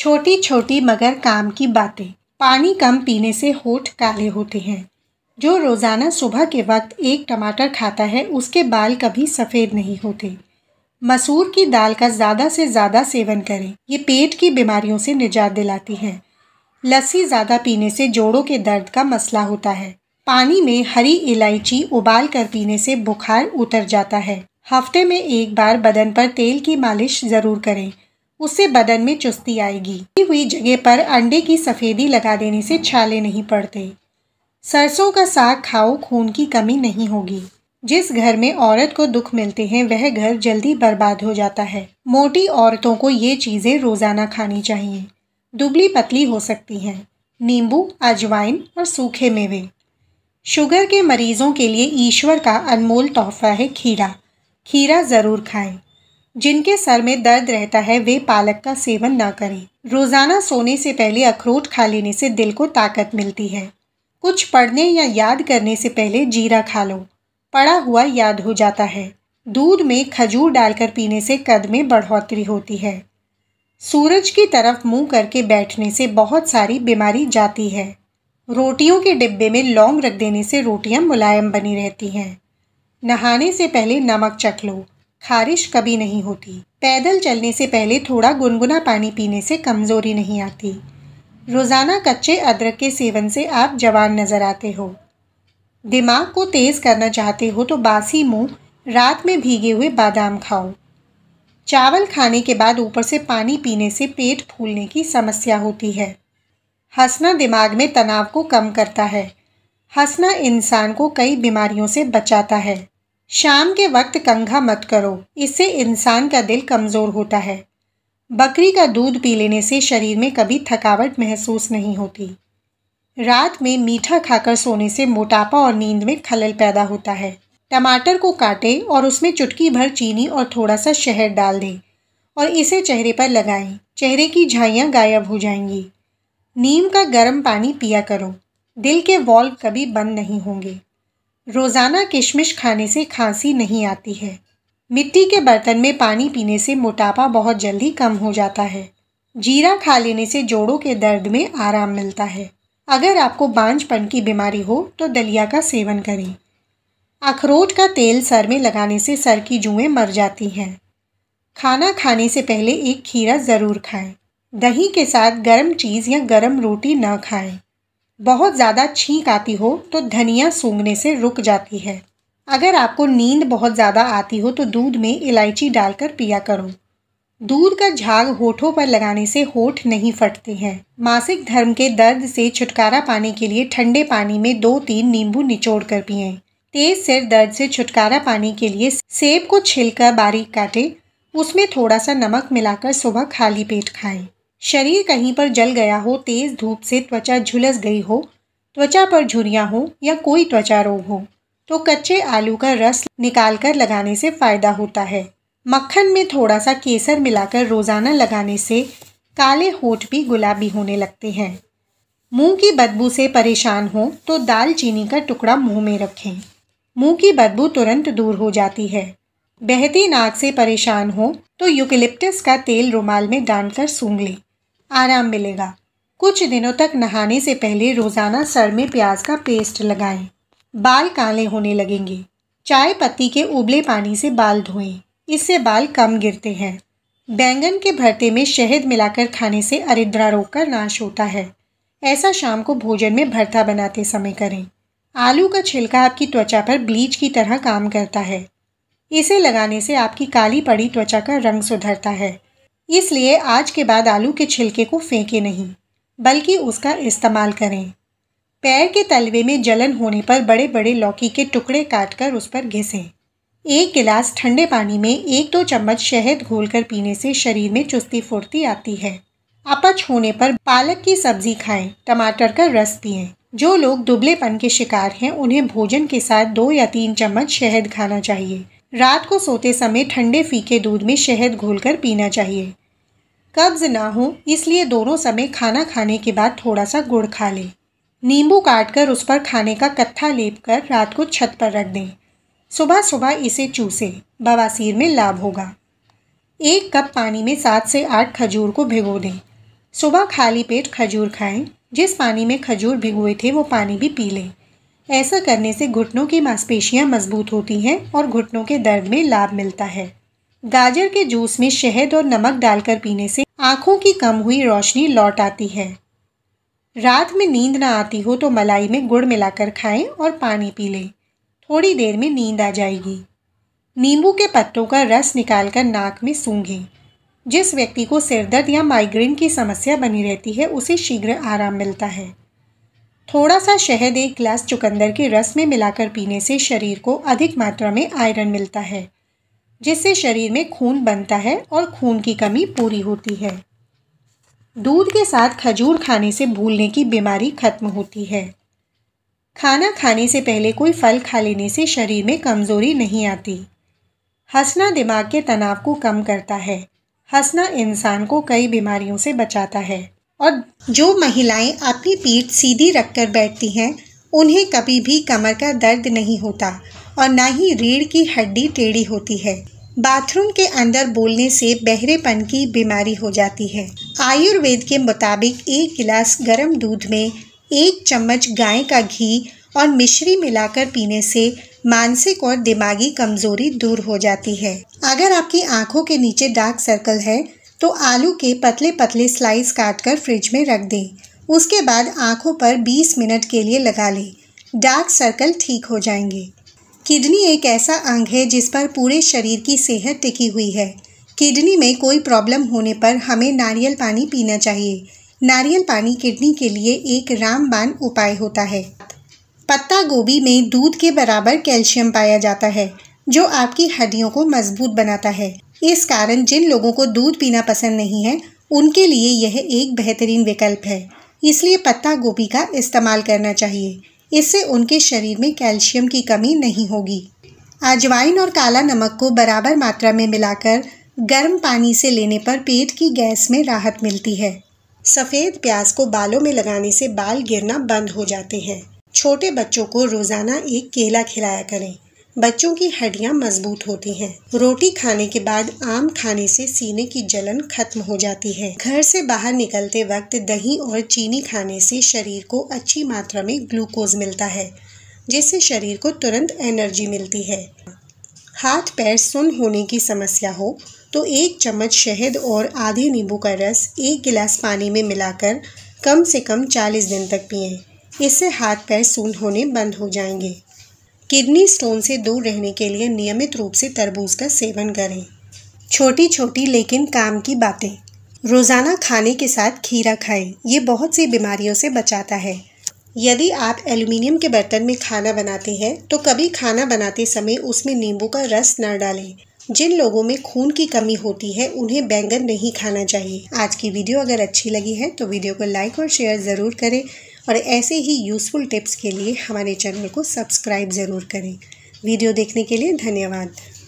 छोटी छोटी मगर काम की बातें पानी कम पीने से होठ काले होते हैं जो रोज़ाना सुबह के वक्त एक टमाटर खाता है उसके बाल कभी सफ़ेद नहीं होते मसूर की दाल का ज़्यादा से ज़्यादा सेवन करें ये पेट की बीमारियों से निजात दिलाती है लस्सी ज़्यादा पीने से जोड़ों के दर्द का मसला होता है पानी में हरी इलायची उबाल कर पीने से बुखार उतर जाता है हफ्ते में एक बार बदन पर तेल की मालिश ज़रूर करें उससे बदन में चुस्ती आएगी हुई जगह पर अंडे की सफ़ेदी लगा देने से छाले नहीं पड़ते सरसों का साग खाओ खून की कमी नहीं होगी जिस घर में औरत को दुख मिलते हैं वह घर जल्दी बर्बाद हो जाता है मोटी औरतों को ये चीज़ें रोज़ाना खानी चाहिए दुबली पतली हो सकती हैं नींबू अजवाइन और सूखे मेवे शुगर के मरीज़ों के लिए ईश्वर का अनमोल तोहफा है खीरा खीरा ज़रूर खाएं जिनके सर में दर्द रहता है वे पालक का सेवन ना करें रोज़ाना सोने से पहले अखरोट खा लेने से दिल को ताकत मिलती है कुछ पढ़ने या याद करने से पहले जीरा खा लो पड़ा हुआ याद हो जाता है दूध में खजूर डालकर पीने से कद में बढ़ोतरी होती है सूरज की तरफ मुंह करके बैठने से बहुत सारी बीमारी जाती है रोटियों के डिब्बे में लौंग रख देने से रोटियां मुलायम बनी रहती हैं नहाने से पहले नमक चख लो खारिश कभी नहीं होती पैदल चलने से पहले थोड़ा गुनगुना पानी पीने से कमज़ोरी नहीं आती रोज़ाना कच्चे अदरक के सेवन से आप जवान नज़र आते हो दिमाग को तेज़ करना चाहते हो तो बासी मुँह रात में भीगे हुए बादाम खाओ चावल खाने के बाद ऊपर से पानी पीने से पेट फूलने की समस्या होती है हंसना दिमाग में तनाव को कम करता है हंसना इंसान को कई बीमारियों से बचाता है शाम के वक्त कंघा मत करो इससे इंसान का दिल कमज़ोर होता है बकरी का दूध पी लेने से शरीर में कभी थकावट महसूस नहीं होती रात में मीठा खाकर सोने से मोटापा और नींद में खलल पैदा होता है टमाटर को काटें और उसमें चुटकी भर चीनी और थोड़ा सा शहद डाल दें और इसे चेहरे पर लगाएं चेहरे की झाइयाँ गायब हो जाएंगी नीम का गर्म पानी पिया करो दिल के वॉल्व कभी बंद नहीं होंगे रोज़ाना किशमिश खाने से खांसी नहीं आती है मिट्टी के बर्तन में पानी पीने से मोटापा बहुत जल्दी कम हो जाता है जीरा खा लेने से जोड़ों के दर्द में आराम मिलता है अगर आपको बांझपन की बीमारी हो तो दलिया का सेवन करें अखरोट का तेल सर में लगाने से सर की जुएँ मर जाती हैं खाना खाने से पहले एक खीरा ज़रूर खाएं। दही के साथ गर्म चीज़ या गर्म रोटी ना खाएं। बहुत ज़्यादा छींक आती हो तो धनिया सूंघने से रुक जाती है अगर आपको नींद बहुत ज़्यादा आती हो तो दूध में इलायची डालकर पिया करो दूध का झाग होठों पर लगाने से होठ नहीं फटते हैं मासिक धर्म के दर्द से छुटकारा पाने के लिए ठंडे पानी में दो तीन नींबू निचोड़ कर पिए तेज सिर दर्द से छुटकारा पाने के लिए सेब को छिलकर बारीक काटें उसमें थोड़ा सा नमक मिलाकर सुबह खाली पेट खाएं शरीर कहीं पर जल गया हो तेज़ धूप से त्वचा झुलस गई हो त्वचा पर झुरियाँ हो या कोई त्वचा रोग हो तो कच्चे आलू का रस निकाल कर लगाने से फ़ायदा होता है मक्खन में थोड़ा सा केसर मिलाकर रोज़ाना लगाने से काले होठ भी गुलाबी होने लगते हैं मुंह की बदबू से परेशान हो तो दालचीनी का टुकड़ा मुंह में रखें मुंह की बदबू तुरंत दूर हो जाती है बहती नाक से परेशान हो तो यूकिलिप्टस का तेल रुमाल में डालकर सूंघ लें आराम मिलेगा कुछ दिनों तक नहाने से पहले रोज़ाना सर में प्याज का पेस्ट लगाएं। बाल काले होने लगेंगे चाय पत्ती के उबले पानी से बाल धोएं इससे बाल कम गिरते हैं बैंगन के भरते में शहद मिलाकर खाने से अरिद्रा रोग का नाश होता है ऐसा शाम को भोजन में भरता बनाते समय करें आलू का छिलका आपकी त्वचा पर ब्लीच की तरह काम करता है इसे लगाने से आपकी काली पड़ी त्वचा का रंग सुधरता है इसलिए आज के बाद आलू के छिलके को फेंके नहीं बल्कि उसका इस्तेमाल करें पैर के तलवे में जलन होने पर बड़े बड़े लौकी के टुकड़े काटकर उस पर घिसें एक गिलास ठंडे पानी में एक दो चम्मच शहद घोलकर पीने से शरीर में चुस्ती फुर्ती आती है अपच होने पर पालक की सब्जी खाएं टमाटर का रस पिएं जो लोग दुबलेपन के शिकार हैं उन्हें भोजन के साथ दो या तीन चम्मच शहद खाना चाहिए रात को सोते समय ठंडे फीके दूध में शहद घोलकर पीना चाहिए कब्ज़ ना हो इसलिए दोनों समय खाना खाने के बाद थोड़ा सा गुड़ खा लें नींबू काटकर उस पर खाने का कत्था लेप कर रात को छत पर रख दें सुबह सुबह इसे चूसे बवासीर में लाभ होगा एक कप पानी में सात से आठ खजूर को भिगो दें सुबह खाली पेट खजूर खाएं जिस पानी में खजूर भिगोए थे वो पानी भी पी लें ऐसा करने से घुटनों की मांसपेशियां मजबूत होती हैं और घुटनों के दर्द में लाभ मिलता है गाजर के जूस में शहद और नमक डालकर पीने से आँखों की कम हुई रोशनी लौट आती है रात में नींद ना आती हो तो मलाई में गुड़ मिलाकर खाएं और पानी पी लें थोड़ी देर में नींद आ जाएगी नींबू के पत्तों का रस निकालकर नाक में सूंघें जिस व्यक्ति को सिरदर्द या माइग्रेन की समस्या बनी रहती है उसे शीघ्र आराम मिलता है थोड़ा सा शहद एक गिलास चुकंदर के रस में मिलाकर पीने से शरीर को अधिक मात्रा में आयरन मिलता है जिससे शरीर में खून बनता है और खून की कमी पूरी होती है दूध के साथ खजूर खाने से भूलने की बीमारी खत्म होती है खाना खाने से पहले कोई फल खा लेने से शरीर में कमज़ोरी नहीं आती हंसना दिमाग के तनाव को कम करता है हंसना इंसान को कई बीमारियों से बचाता है और जो महिलाएं अपनी पीठ सीधी रखकर बैठती हैं उन्हें कभी भी कमर का दर्द नहीं होता और ना ही रीढ़ की हड्डी टेढ़ी होती है बाथरूम के अंदर बोलने से बहरेपन की बीमारी हो जाती है आयुर्वेद के मुताबिक एक गिलास गर्म दूध में एक चम्मच गाय का घी और मिश्री मिलाकर पीने से मानसिक और दिमागी कमजोरी दूर हो जाती है अगर आपकी आंखों के नीचे डार्क सर्कल है तो आलू के पतले पतले स्लाइस काटकर फ्रिज में रख दें उसके बाद आंखों पर 20 मिनट के लिए लगा लें डार्क सर्कल ठीक हो जाएंगे किडनी एक ऐसा अंग है जिस पर पूरे शरीर की सेहत टिकी हुई है किडनी में कोई प्रॉब्लम होने पर हमें नारियल पानी पीना चाहिए नारियल पानी किडनी के लिए एक रामबान उपाय होता है पत्ता गोभी में दूध के बराबर कैल्शियम पाया जाता है जो आपकी हड्डियों को मजबूत बनाता है इस कारण जिन लोगों को दूध पीना पसंद नहीं है उनके लिए यह एक बेहतरीन विकल्प है इसलिए पत्ता गोभी का इस्तेमाल करना चाहिए इससे उनके शरीर में कैल्शियम की कमी नहीं होगी अजवाइन और काला नमक को बराबर मात्रा में मिलाकर गर्म पानी से लेने पर पेट की गैस में राहत मिलती है सफ़ेद प्याज को बालों में लगाने से बाल गिरना बंद हो जाते हैं छोटे बच्चों को रोज़ाना एक केला खिलाया करें बच्चों की हड्डियां मजबूत होती हैं रोटी खाने के बाद आम खाने से सीने की जलन खत्म हो जाती है घर से बाहर निकलते वक्त दही और चीनी खाने से शरीर को अच्छी मात्रा में ग्लूकोज मिलता है जिससे शरीर को तुरंत एनर्जी मिलती है हाथ पैर सुन होने की समस्या हो तो एक चम्मच शहद और आधे नींबू का रस एक गिलास पानी में मिलाकर कम से कम 40 दिन तक पिए इससे हाथ पैर सुन होने बंद हो जाएंगे किडनी स्टोन से दूर रहने के लिए नियमित रूप से तरबूज का सेवन करें छोटी छोटी लेकिन काम की बातें रोज़ाना खाने के साथ खीरा खाएं ये बहुत सी बीमारियों से बचाता है यदि आप एल्यूमिनियम के बर्तन में खाना बनाते हैं तो कभी खाना बनाते समय उसमें नींबू का रस न डालें जिन लोगों में खून की कमी होती है उन्हें बैंगन नहीं खाना चाहिए आज की वीडियो अगर अच्छी लगी है तो वीडियो को लाइक और शेयर ज़रूर करें और ऐसे ही यूज़फुल टिप्स के लिए हमारे चैनल को सब्सक्राइब ज़रूर करें वीडियो देखने के लिए धन्यवाद